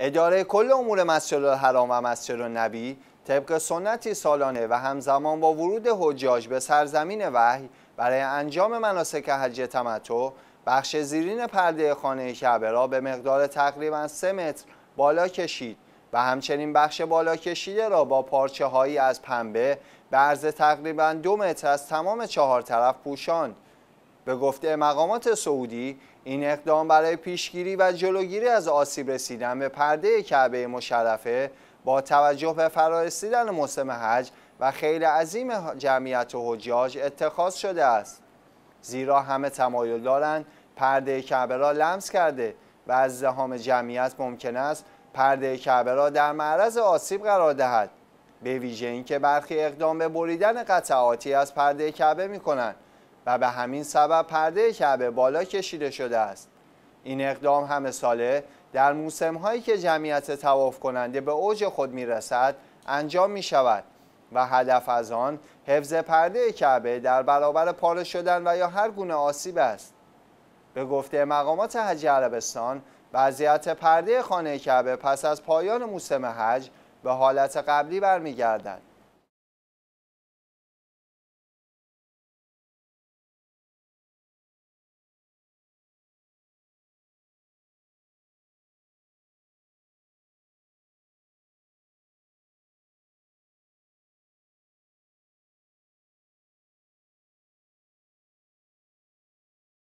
اداره کل امور مسجد الحرام و مسجد النبی طبق سنتی سالانه و همزمان با ورود حجاج به سرزمین وحی برای انجام مناسک حج تمتع بخش زیرین پرده خانه کعبه را به مقدار تقریبا 3 متر بالا کشید و همچنین بخش بالا کشیده را با پارچه هایی از پنبه به عرض تقریبا دو متر از تمام چهار طرف پوشاند به گفته مقامات سعودی این اقدام برای پیشگیری و جلوگیری از آسیب رسیدن به پرده کعبه مشرفه با توجه به فرارسیدن موسم حج و خیلی عظیم جمعیت و حجاج اتخاذ شده است زیرا همه تمایل دارند پرده کعبه را لمس کرده و از زهام جمعیت ممکن است پرده کعبه را در معرض آسیب قرار دهد به ویژه اینکه برخی اقدام به بریدن قطعاتی از پرده کعبه می کنند و به همین سبب پرده کعبه بالا کشیده شده است این اقدام همه ساله در موسم هایی که جمعیت تواف کننده به اوج خود می رسد انجام می شود و هدف از آن حفظ پرده کعبه در برابر پاره شدن و یا هر گونه آسیب است به گفته مقامات حج عربستان وضعیت پرده خانه کعبه پس از پایان موسم حج به حالت قبلی برمیگردد